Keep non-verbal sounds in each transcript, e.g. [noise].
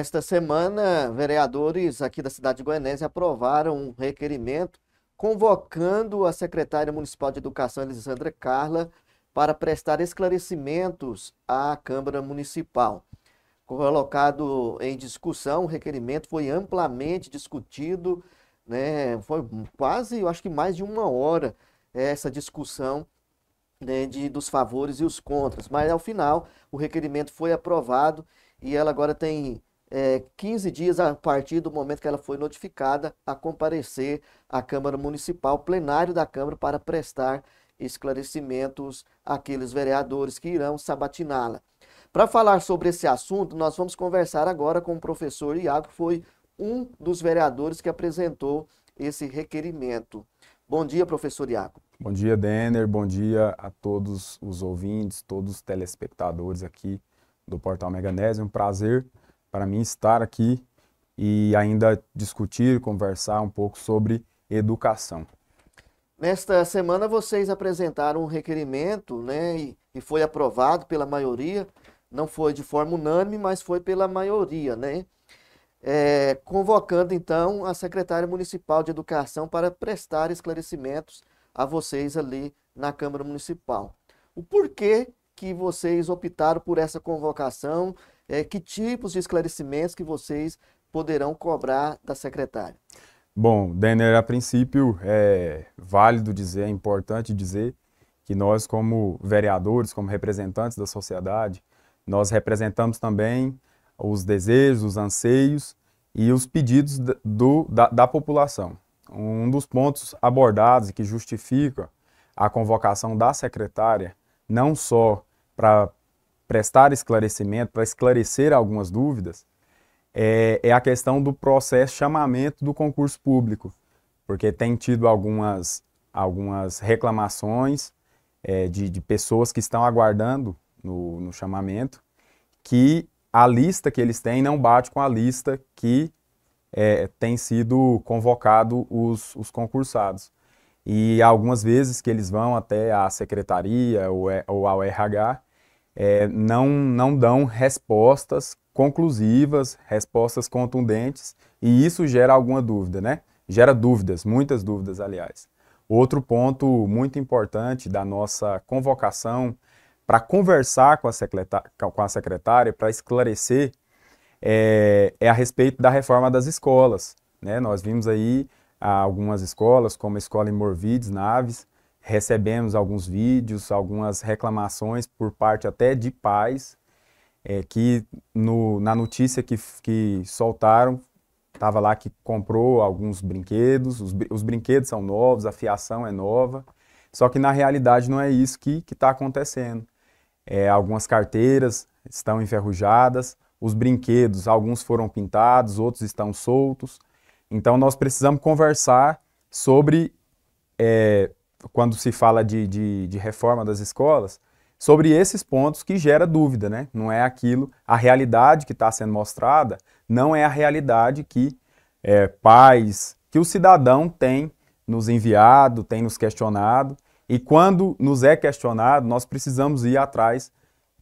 Esta semana, vereadores aqui da cidade de Goianésia aprovaram um requerimento convocando a secretária municipal de educação, Elisandra Carla, para prestar esclarecimentos à Câmara Municipal. Colocado em discussão, o requerimento foi amplamente discutido, né, foi quase, eu acho que mais de uma hora essa discussão né, de, dos favores e os contras, mas ao final o requerimento foi aprovado e ela agora tem é, 15 dias a partir do momento que ela foi notificada a comparecer à Câmara Municipal, plenário da Câmara, para prestar esclarecimentos àqueles vereadores que irão sabatiná-la. Para falar sobre esse assunto, nós vamos conversar agora com o professor Iago, que foi um dos vereadores que apresentou esse requerimento. Bom dia, professor Iago. Bom dia, Denner. Bom dia a todos os ouvintes, todos os telespectadores aqui do Portal Meganese. É um prazer para mim estar aqui e ainda discutir, conversar um pouco sobre educação. Nesta semana vocês apresentaram um requerimento, né, e, e, foi aprovado pela maioria, não foi de forma unânime, mas foi pela maioria, né, é, convocando então a secretária municipal de educação para prestar esclarecimentos a vocês ali na Câmara Municipal. O porquê que vocês optaram por essa convocação é, que tipos de esclarecimentos que vocês poderão cobrar da secretária? Bom, Denner, a princípio é válido dizer, é importante dizer que nós, como vereadores, como representantes da sociedade, nós representamos também os desejos, os anseios e os pedidos do, da, da população. Um dos pontos abordados e que justifica a convocação da secretária, não só para prestar esclarecimento, para esclarecer algumas dúvidas, é, é a questão do processo chamamento do concurso público, porque tem tido algumas, algumas reclamações é, de, de, pessoas que estão aguardando no, no chamamento, que a lista que eles têm não bate com a lista que é, tem sido convocado os, os concursados. E algumas vezes que eles vão até a secretaria ou, é, ou ao RH é, não, não dão respostas conclusivas, respostas contundentes, e isso gera alguma dúvida, né? Gera dúvidas, muitas dúvidas, aliás. Outro ponto muito importante da nossa convocação para conversar com a, secretária, com a secretária, para esclarecer, é, é, a respeito da reforma das escolas. Né? Nós vimos aí algumas escolas, como a escola em Morvides, Naves, recebemos alguns vídeos, algumas reclamações por parte até de pais, é, que no, na notícia que, que soltaram, estava lá que comprou alguns brinquedos, os, os brinquedos são novos, a fiação é nova, só que na realidade não é isso que está acontecendo. É, algumas carteiras estão enferrujadas, os brinquedos, alguns foram pintados, outros estão soltos. Então nós precisamos conversar sobre é, quando se fala de, de, de reforma das escolas, sobre esses pontos que gera dúvida, né? Não é aquilo, a realidade que está sendo mostrada não é a realidade que é, pais, que o cidadão tem nos enviado, tem nos questionado, e quando nos é questionado, nós precisamos ir atrás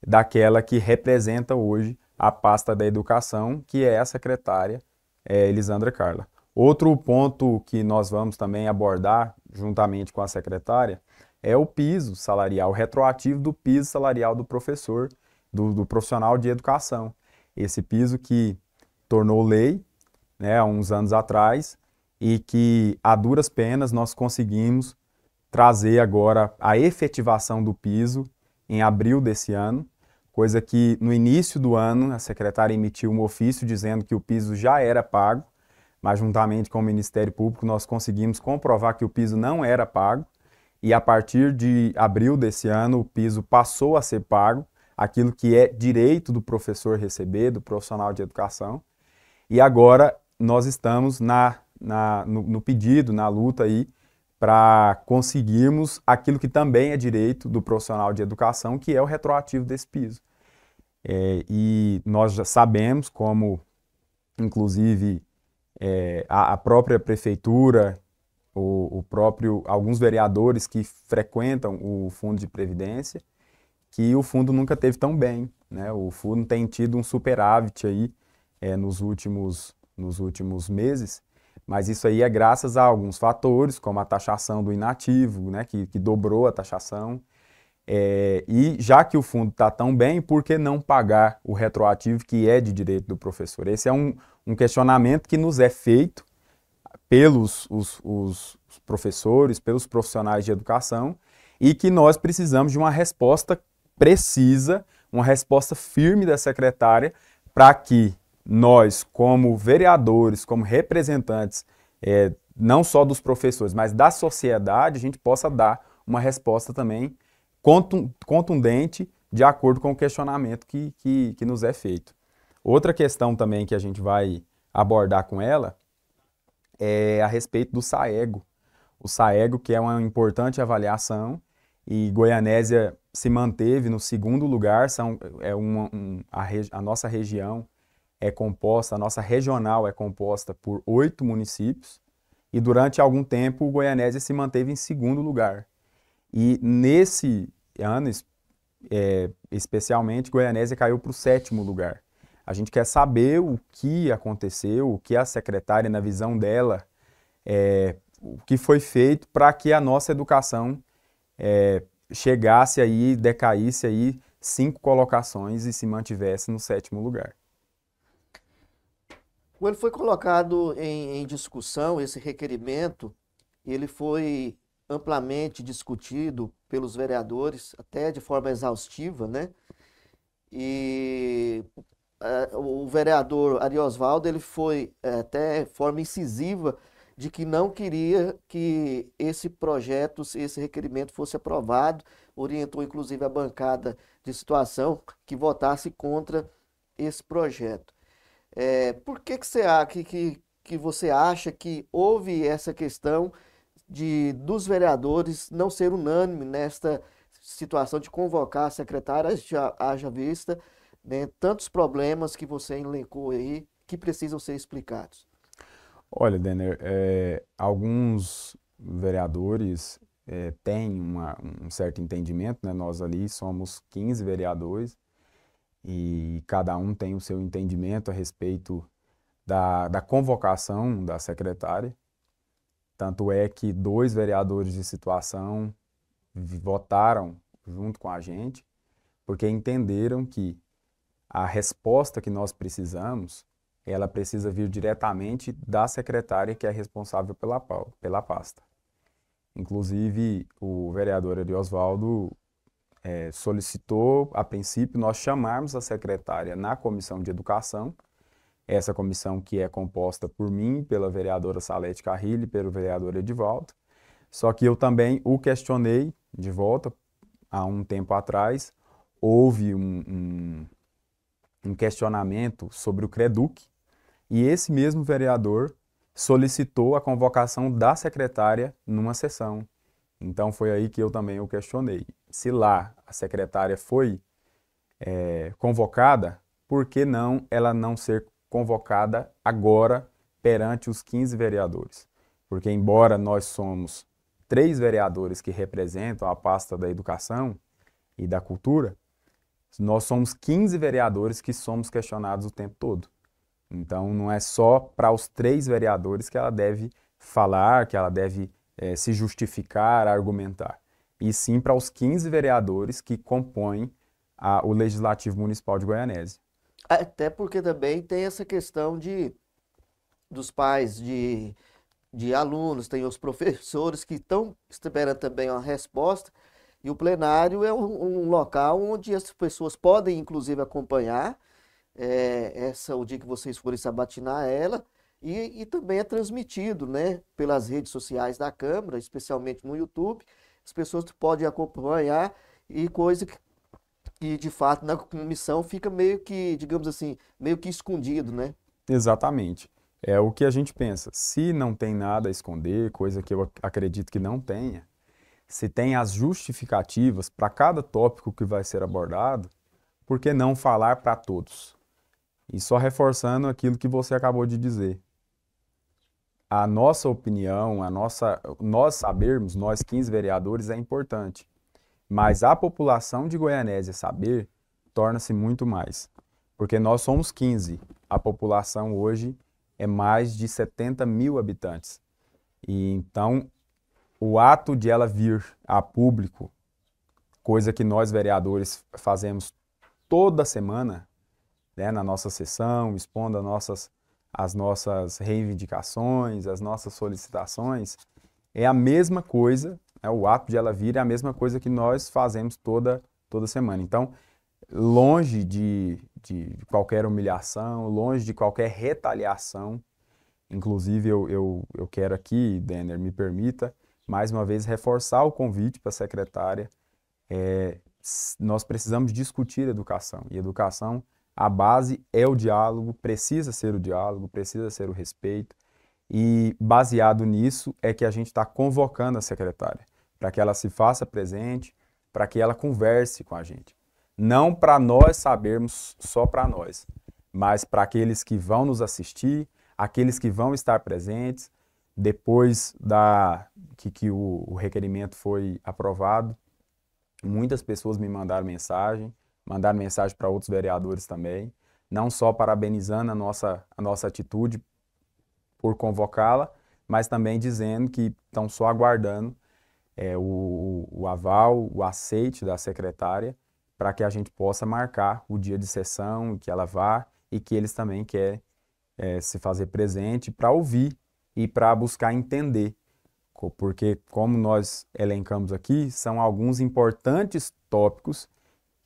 daquela que representa hoje a pasta da educação, que é a secretária é, Elisandra Carla. Outro ponto que nós vamos também abordar, juntamente com a secretária, é o piso salarial, o retroativo do piso salarial do professor, do, do profissional de educação. Esse piso que tornou lei né, há uns anos atrás e que, a duras penas, nós conseguimos trazer agora a efetivação do piso em abril desse ano, coisa que no início do ano a secretária emitiu um ofício dizendo que o piso já era pago, mas juntamente com o Ministério Público nós conseguimos comprovar que o piso não era pago e a partir de abril desse ano o piso passou a ser pago, aquilo que é direito do professor receber, do profissional de educação, e agora nós estamos na, na no, no pedido, na luta aí, para conseguirmos aquilo que também é direito do profissional de educação, que é o retroativo desse piso. É, e nós já sabemos, como inclusive é, a, a, própria prefeitura, o, o, próprio alguns vereadores que frequentam o fundo de previdência, que o fundo nunca teve tão bem, né? O fundo tem tido um superávit aí é, nos últimos nos últimos meses, mas isso aí é graças a alguns fatores, como a taxação do inativo, né? Que, que dobrou a taxação. É, e já que o fundo está tão bem, por que não pagar o retroativo que é de direito do professor? Esse é um, um questionamento que nos é feito pelos os, os professores, pelos profissionais de educação, e que nós precisamos de uma resposta precisa, uma resposta firme da secretária, para que nós, como vereadores, como representantes, é, não só dos professores, mas da sociedade, a gente possa dar uma resposta também contundente de acordo com o questionamento que, que, que nos é feito. Outra questão também que a gente vai abordar com ela é a respeito do SAEGO. O SAEGO, que é uma importante avaliação, e Goianésia se manteve no segundo lugar, são, é uma, um, a, a nossa região é composta, a nossa regional é composta por oito municípios, e durante algum tempo o Goianésia se manteve em segundo lugar. E nesse ano, é, especialmente, Goianésia caiu para o sétimo lugar. A gente quer saber o que aconteceu, o que a secretária, na visão dela, é, o que foi feito para que a nossa educação é, chegasse aí, decaísse aí cinco colocações e se mantivesse no sétimo lugar. Quando foi colocado em, em discussão esse requerimento, ele foi amplamente discutido pelos vereadores, até de forma exaustiva, né? E é, o vereador Ari Osvaldo ele foi é, até forma incisiva de que não queria que esse projeto, esse requerimento fosse aprovado, orientou inclusive a bancada de situação que votasse contra esse projeto. É, por que, que você acha que, que você acha que houve essa questão de dos vereadores não ser unânime nesta situação de convocar a secretária haja vista né, tantos problemas que você elencou aí que precisam ser explicados? Olha, Denner, é, alguns vereadores é, têm uma, um certo entendimento, né? nós ali somos 15 vereadores e cada um tem o seu entendimento a respeito da, da convocação da secretária. Tanto é que dois vereadores de situação votaram junto com a gente, porque entenderam que a resposta que nós precisamos, ela precisa vir diretamente da secretária que é responsável pela, pela pasta. Inclusive, o vereador Eli Oswaldo é, solicitou, a princípio, nós chamarmos a secretária na comissão de educação, essa comissão que é composta por mim, pela vereadora Salete Carrilli, pelo vereador Edivaldo. Só que eu também o questionei de volta há um tempo atrás. Houve um, um um questionamento sobre o Creduc, e esse mesmo vereador solicitou a convocação da secretária numa sessão. Então foi aí que eu também o questionei. Se lá a secretária foi é, convocada, por que não ela não ser convocada agora perante os 15 vereadores? Porque embora nós somos três vereadores que representam a pasta da educação e da cultura, nós somos 15 vereadores que somos questionados o tempo todo. Então, não é só para os três vereadores que ela deve falar, que ela deve é, se justificar, argumentar, e sim para os 15 vereadores que compõem a, o Legislativo Municipal de Goianésia. Até porque também tem essa questão de dos pais de, de alunos, tem os [laughs] professores que estão esperando também uma resposta e o plenário é um, um local onde as pessoas podem, inclusive, acompanhar é, essa, o dia que vocês forem sabatinar ela. E, e, também é transmitido né, pelas redes sociais da Câmara, especialmente no YouTube. As pessoas podem acompanhar e coisa que, que de fato na comissão fica meio que, digamos assim, meio que escondido, né? Exatamente. É o que a gente pensa. Se não tem nada a esconder, coisa que eu acredito que não tenha, se tem as justificativas para cada tópico que vai ser abordado, por que não falar para todos? E só reforçando aquilo que você acabou de dizer. A nossa opinião, a nossa, nós sabermos, nós 15 vereadores, é importante. Mas a população de Goianésia saber torna-se muito mais. Porque nós somos 15. A população hoje é mais de 70 mil habitantes. E então o ato de ela vir a público, coisa que nós vereadores fazemos toda semana, né, na nossa sessão, expondo as nossas, as nossas reivindicações, as nossas solicitações, é a mesma coisa, né, o ato de ela vir é a mesma coisa que nós fazemos toda, toda semana. Então, longe de, de qualquer humilhação, longe de qualquer retaliação, inclusive eu, eu, eu quero aqui, Denner, me permita, mais uma vez, reforçar o convite para a secretária. É, nós precisamos discutir educação. E educação, a base é o diálogo, precisa ser o diálogo, precisa ser o respeito. E baseado nisso é que a gente está convocando a secretária para que ela se faça presente, para que ela converse com a gente. Não para nós sabermos só para nós, mas para aqueles que vão nos assistir, aqueles que vão estar presentes, depois da que, que o, o, requerimento foi aprovado, muitas pessoas me mandaram mensagem, mandaram mensagem para outros vereadores também, não só parabenizando a nossa, a nossa atitude por convocá-la, mas também dizendo que estão só aguardando é, o, o aval, o aceite da secretária para que a gente possa marcar o dia de sessão, que ela vá e que eles também querem é, se fazer presente para ouvir e para buscar entender, porque como nós elencamos aqui, são alguns importantes tópicos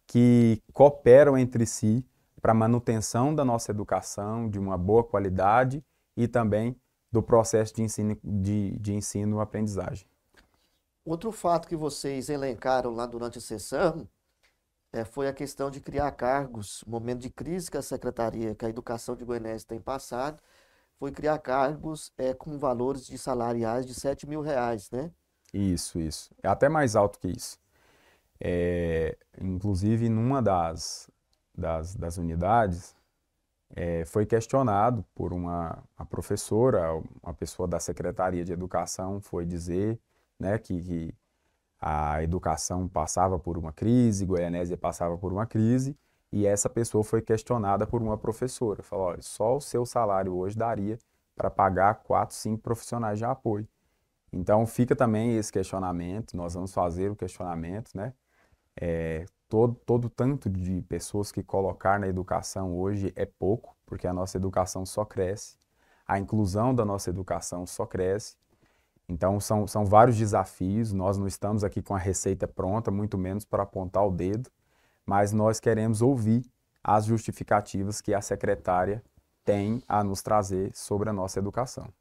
que cooperam entre si para a manutenção da nossa educação de uma boa qualidade e também do processo de ensino de, de ensino aprendizagem. Outro fato que vocês elencaram lá durante a sessão é, foi a questão de criar cargos, momento de crise que a secretaria, que a educação de Goiânia tem passado, foi criar cargos é, com valores de salariais de 7 mil reais, né? Isso, isso. É até mais alto que isso. É, inclusive, numa das, das, das unidades, é, foi questionado por uma, uma, professora, uma pessoa da Secretaria de Educação, foi dizer né, que, que a educação passava por uma crise, Goianésia passava por uma crise, e essa pessoa foi questionada por uma professora. Falou: olha, só o seu salário hoje daria para pagar quatro, cinco profissionais de apoio. Então fica também esse questionamento. Nós vamos fazer o questionamento, né? É, todo, todo tanto de pessoas que colocar na educação hoje é pouco, porque a nossa educação só cresce, a inclusão da nossa educação só cresce. Então, são, são vários desafios. Nós não estamos aqui com a receita pronta, muito menos para apontar o dedo mas nós queremos ouvir as justificativas que a secretária tem a nos trazer sobre a nossa educação.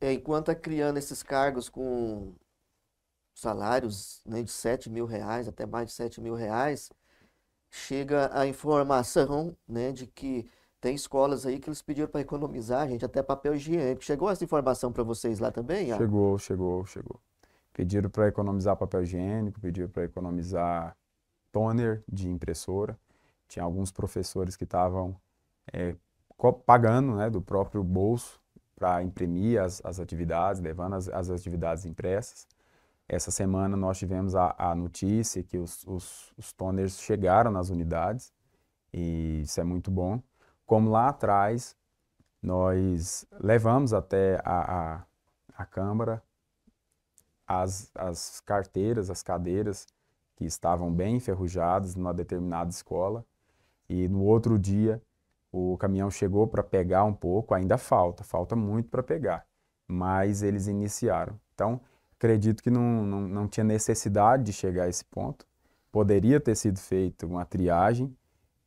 É, enquanto está é criando esses cargos com salários né, de 7 mil reais, até mais de 7 mil reais, chega a informação né, de que tem escolas aí que eles pediram para economizar, gente, até papel higiênico. Chegou essa informação para vocês lá também? Chegou, chegou, chegou. Pediram para economizar papel higiênico, pediram para economizar toner de impressora. Tinha alguns professores que estavam é, pagando né, do próprio bolso para imprimir as, as, atividades, levando as, as, atividades impressas. Essa semana nós tivemos a, a notícia que os, os, os toners chegaram nas unidades e isso é muito bom. Como lá atrás, nós levamos até a, a, a Câmara as, as carteiras, as cadeiras que estavam bem enferrujados numa determinada escola. E no outro dia, o caminhão chegou para pegar um pouco, ainda falta, falta muito para pegar, mas eles iniciaram. Então, acredito que não, não, não tinha necessidade de chegar a esse ponto. Poderia ter sido feita uma triagem,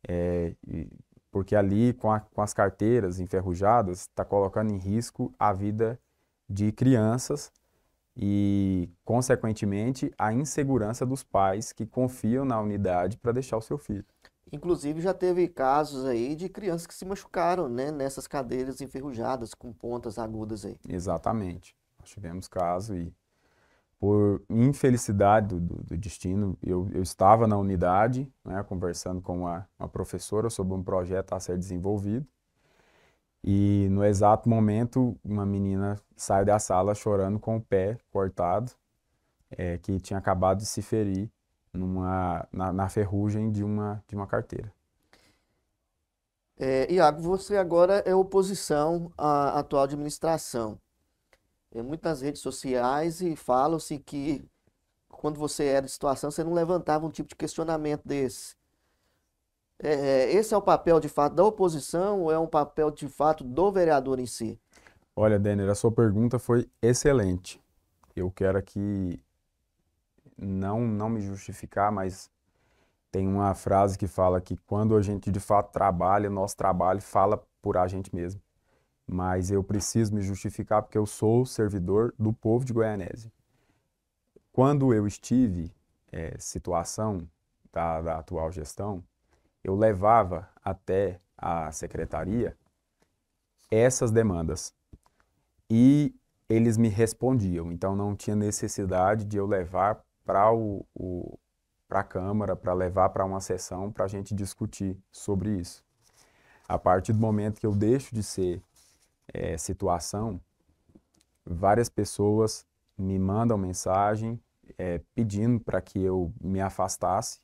é, porque ali, com, a, com as carteiras enferrujadas, está colocando em risco a vida de crianças e, consequentemente, a insegurança dos pais que confiam na unidade para deixar o seu filho. Inclusive, já teve casos aí de crianças que se machucaram né, nessas cadeiras enferrujadas com pontas agudas aí. Exatamente. Nós tivemos caso e, por infelicidade do, do, destino, eu, eu, estava na unidade né, conversando com uma, uma professora sobre um projeto a ser desenvolvido e no exato momento, uma menina sai da sala chorando com o pé cortado, é, que tinha acabado de se ferir numa, na, na ferrugem de uma, de uma carteira. É, Iago, você agora é oposição à atual administração. Em é, muitas redes sociais e falam-se que quando você era de situação, você não levantava um tipo de questionamento desse. É, é, esse é o papel de fato da oposição ou é um papel de fato do vereador em si? Olha, Denner, a sua pergunta foi excelente. Eu quero aqui não, não me justificar, mas tem uma frase que fala que quando a gente de fato trabalha, nosso trabalho fala por a gente mesmo. Mas eu preciso me justificar porque eu sou servidor do povo de Goianese. Quando eu estive, é, situação da, da atual gestão, eu levava até a secretaria essas demandas e eles me respondiam. Então não tinha necessidade de eu levar para o, o para a Câmara, para levar para uma sessão para a gente discutir sobre isso. A partir do momento que eu deixo de ser é, situação, várias pessoas me mandam mensagem é, pedindo para que eu me afastasse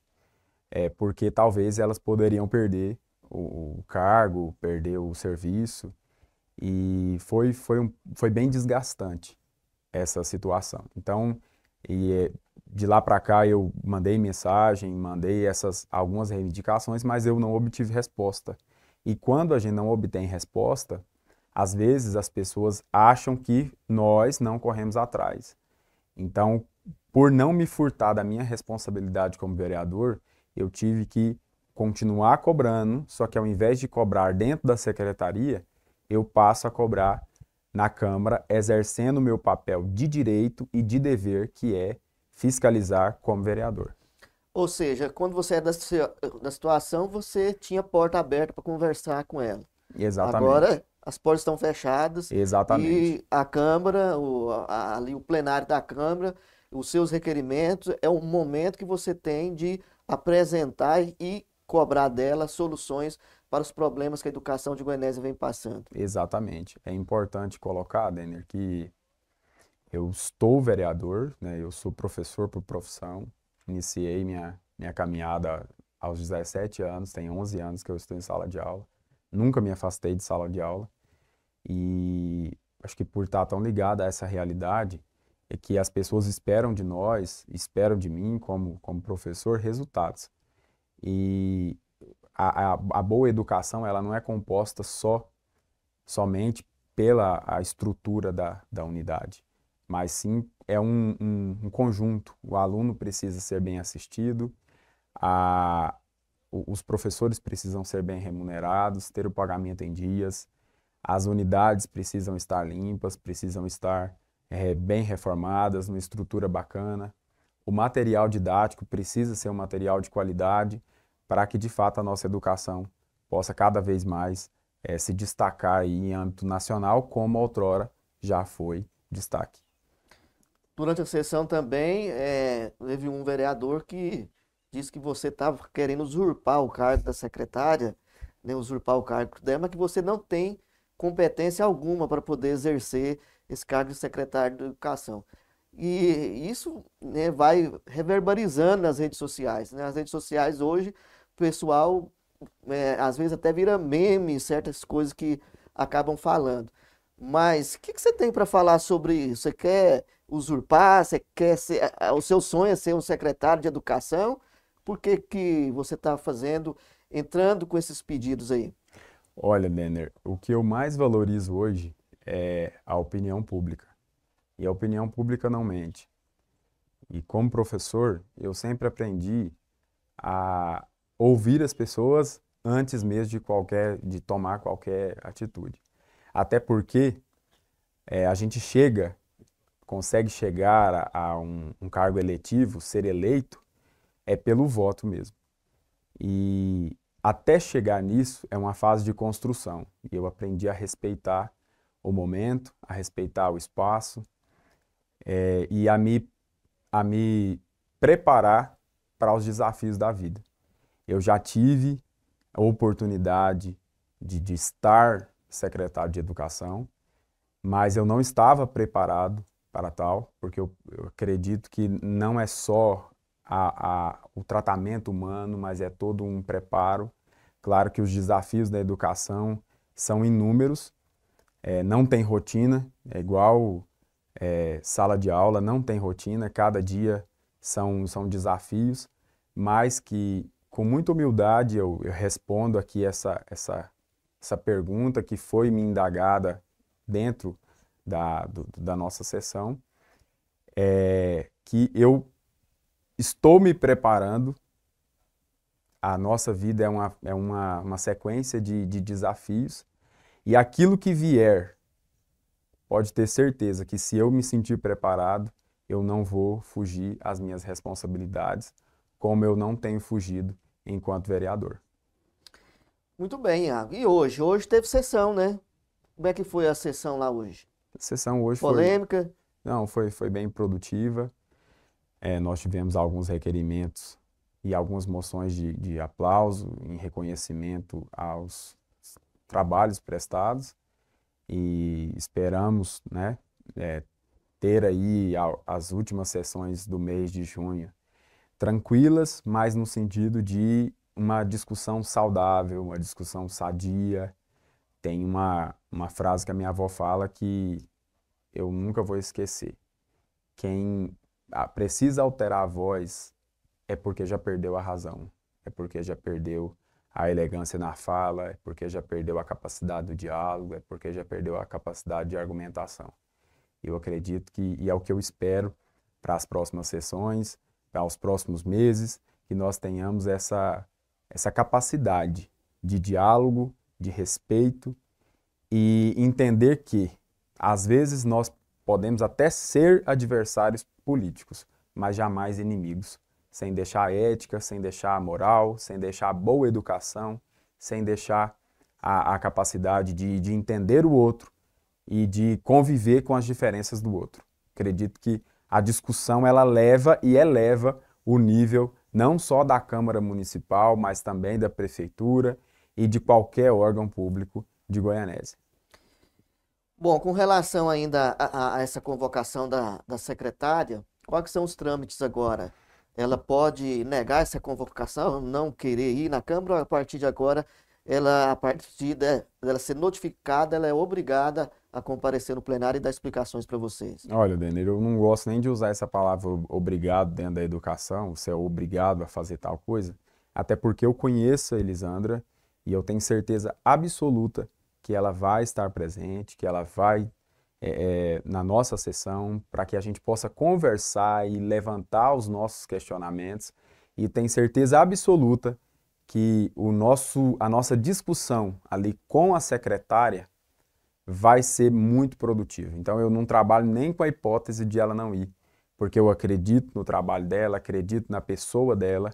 é, porque talvez elas poderiam perder o, o, cargo, perder o serviço. E foi, foi, um, foi bem desgastante essa situação. Então, e é, de lá para cá eu mandei mensagem, mandei essas algumas reivindicações, mas eu não obtive resposta. E quando a gente não obtém resposta, às vezes as pessoas acham que nós não corremos atrás. Então, por não me furtar da minha responsabilidade como vereador, eu tive que continuar cobrando, só que ao invés de cobrar dentro da secretaria, eu passo a cobrar na Câmara, exercendo o meu papel de direito e de dever, que é fiscalizar como vereador. Ou seja, quando você era é da situação, você tinha porta aberta para conversar com ela. Exatamente. Agora as portas estão fechadas. Exatamente. E a Câmara, o, a, ali o plenário da Câmara, os seus requerimentos, é um momento que você tem de apresentar e cobrar dela soluções para os problemas que a educação de Guanésia vem passando. Exatamente. É importante colocar, Denner, que eu estou vereador, né? eu sou professor por profissão, iniciei minha, minha caminhada aos 17 anos, tem 11 anos que eu estou em sala de aula, nunca me afastei de sala de aula e acho que por estar tão ligado a essa realidade, é que as pessoas esperam de nós, esperam de mim como, como professor, resultados. E a, a, a boa educação, ela não é composta só, somente pela a estrutura da, da unidade, mas sim é um, um, um conjunto. O aluno precisa ser bem assistido, a, os professores precisam ser bem remunerados, ter o pagamento em dias, as unidades precisam estar limpas, precisam estar é, bem reformadas, uma estrutura bacana. O material didático precisa ser um material de qualidade para que, de fato, a nossa educação possa cada vez mais é, se destacar aí em âmbito nacional, como outrora já foi destaque. Durante a sessão também é, teve um vereador que disse que você estava querendo usurpar o cargo da secretária, né, usurpar o cargo dela, mas que você não tem competência alguma para poder exercer esse cargo de secretário de Educação. E isso né, vai reverberizando nas redes sociais. Né? As redes sociais hoje, o pessoal é, às vezes até vira meme certas coisas que acabam falando. Mas o que, que, você tem para falar sobre isso? Você quer usurpar? Você quer ser, é, é, o seu sonho é ser um secretário de educação? Por que, que você está fazendo, entrando com esses pedidos aí? Olha, Denner, o que eu mais valorizo hoje é a opinião pública. E a opinião pública não mente. E como professor, eu sempre aprendi a ouvir as pessoas antes mesmo de qualquer de tomar qualquer atitude. Até porque é, a gente chega, consegue chegar a, a um, um cargo eletivo, ser eleito, é pelo voto mesmo. E até chegar nisso é uma fase de construção. E eu aprendi a respeitar o momento, a respeitar o espaço é, e a me, a me preparar para os desafios da vida. Eu já tive a oportunidade de, de estar secretário de Educação, mas eu não estava preparado para tal, porque eu, eu acredito que não é só a, a, o tratamento humano, mas é todo um preparo. Claro que os desafios da educação são inúmeros, é, não tem rotina, é igual é, sala de aula, não tem rotina, cada dia são, são desafios, mas que com muita humildade eu, eu respondo aqui essa, essa, essa pergunta que foi me indagada dentro da, do, da nossa sessão, é, que eu estou me preparando. A nossa vida é uma, é uma, uma sequência de, de desafios e aquilo que vier, pode ter certeza que se eu me sentir preparado, eu não vou fugir às minhas responsabilidades, como eu não tenho fugido enquanto vereador. Muito bem, Iago. E hoje? Hoje teve sessão, né? Como é que foi a sessão lá hoje? A sessão hoje Polêmica? Foi... Não, foi, foi bem produtiva. É, nós tivemos alguns requerimentos e algumas moções de, de aplauso em reconhecimento aos trabalhos prestados e esperamos né, é, ter aí as últimas sessões do mês de junho tranquilas, mas no sentido de uma discussão saudável, uma discussão sadia. Tem uma, uma frase que a minha avó fala que eu nunca vou esquecer. Quem precisa alterar a voz é porque já perdeu a razão, é porque já perdeu a elegância na fala, é porque já perdeu a capacidade do diálogo, é porque já perdeu a capacidade de argumentação. Eu acredito que, e é o que eu espero para as próximas sessões, para os próximos meses, que nós tenhamos essa, essa capacidade de diálogo, de respeito e entender que, às vezes, nós podemos até ser adversários políticos, mas jamais inimigos, sem deixar a ética, sem deixar a moral, sem deixar a boa educação, sem deixar a, a capacidade de, de entender o outro e de conviver com as diferenças do outro. Acredito que a discussão ela leva e eleva o nível não só da Câmara Municipal, mas também da Prefeitura e de qualquer órgão público de Goianésia. Bom, com relação ainda a, a, a essa convocação da, da secretária, quais são os trâmites agora? ela pode negar essa convocação, não querer ir na Câmara, a partir de agora, ela, a partir de, né, dela ser notificada, ela é obrigada a comparecer no plenário e dar explicações para vocês. Olha, Denir, eu não gosto nem de usar essa palavra obrigado dentro da educação, você é obrigado a fazer tal coisa, até porque eu conheço a Elisandra e eu tenho certeza absoluta que ela vai estar presente, que ela vai é, é, na nossa sessão para que a gente possa conversar e levantar os nossos questionamentos. E tenho certeza absoluta que o nosso, a nossa discussão ali com a secretária vai ser muito produtiva. Então eu não trabalho nem com a hipótese de ela não ir, porque eu acredito no trabalho dela, acredito na pessoa dela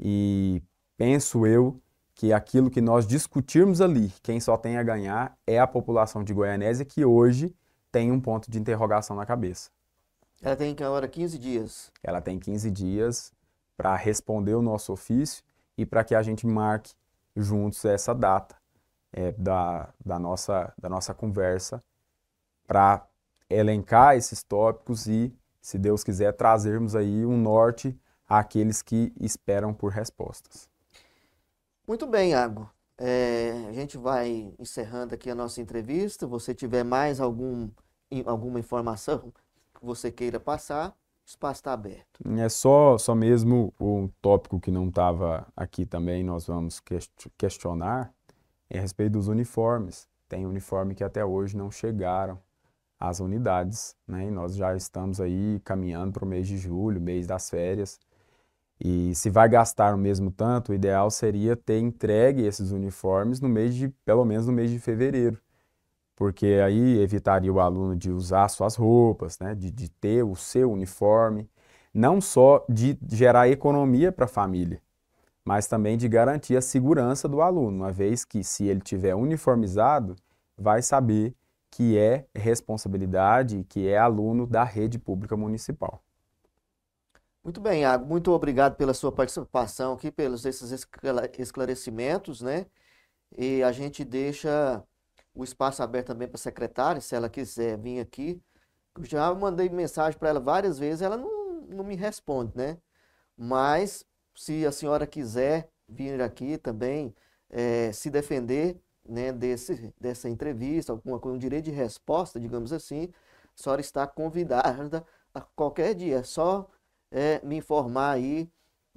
e penso eu que aquilo que nós discutirmos ali, quem só tem a ganhar é a população de Goianésia que hoje tem um ponto de interrogação na cabeça. Ela tem agora 15 dias. Ela tem 15 dias para responder o nosso ofício e para que a gente marque juntos essa data é, da, da, nossa, da nossa conversa para elencar esses tópicos e, se Deus quiser, trazermos aí um norte àqueles que esperam por respostas. Muito bem, Iago. É, a gente vai encerrando aqui a nossa entrevista. Se você tiver mais algum, alguma informação que você queira passar, o espaço está aberto. É só, só mesmo um tópico que não estava aqui também, nós vamos questionar, é a respeito dos uniformes. Tem uniforme que até hoje não chegaram às unidades, né? E nós já estamos aí caminhando para o mês de julho, mês das férias. E se vai gastar o mesmo tanto, o ideal seria ter entregue esses uniformes no mês de, pelo menos no mês de fevereiro. Porque aí evitaria o aluno de usar suas roupas, né? de, de ter o seu uniforme, não só de gerar economia para a família, mas também de garantir a segurança do aluno, uma vez que se ele tiver uniformizado, vai saber que é responsabilidade, que é aluno da rede pública municipal. Muito bem, Iago, muito obrigado pela sua participação aqui, pelos esses esclarecimentos, né? E a gente deixa o espaço aberto também para a secretária, se ela quiser vir aqui. Eu já mandei mensagem para ela várias vezes, ela não, não me responde, né? Mas, se a senhora quiser vir aqui também é, se defender né, desse, dessa entrevista, alguma coisa, um direito de resposta, digamos assim, a senhora está convidada a qualquer dia, é só é, me informar aí.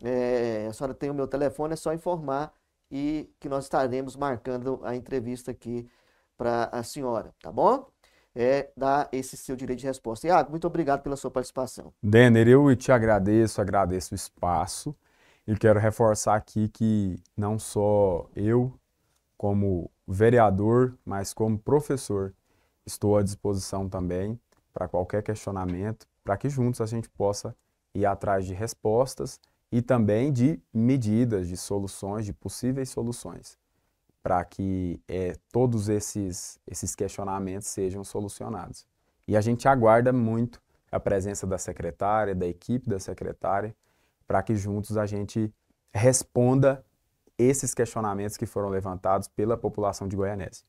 É, a senhora tem o meu telefone, é só informar e que nós estaremos marcando a entrevista aqui para a senhora, tá bom? É, dar esse seu direito de resposta. Iago, muito obrigado pela sua participação. Denner, eu te agradeço, agradeço o espaço e quero reforçar aqui que não só eu, como vereador, mas como professor, estou à disposição também para qualquer questionamento, para que juntos a gente possa ir atrás de respostas e também de medidas, de soluções, de possíveis soluções, para que é, todos esses, esses questionamentos sejam solucionados. E a gente aguarda muito a presença da secretária, da equipe da secretária, para que juntos a gente responda esses questionamentos que foram levantados pela população de Música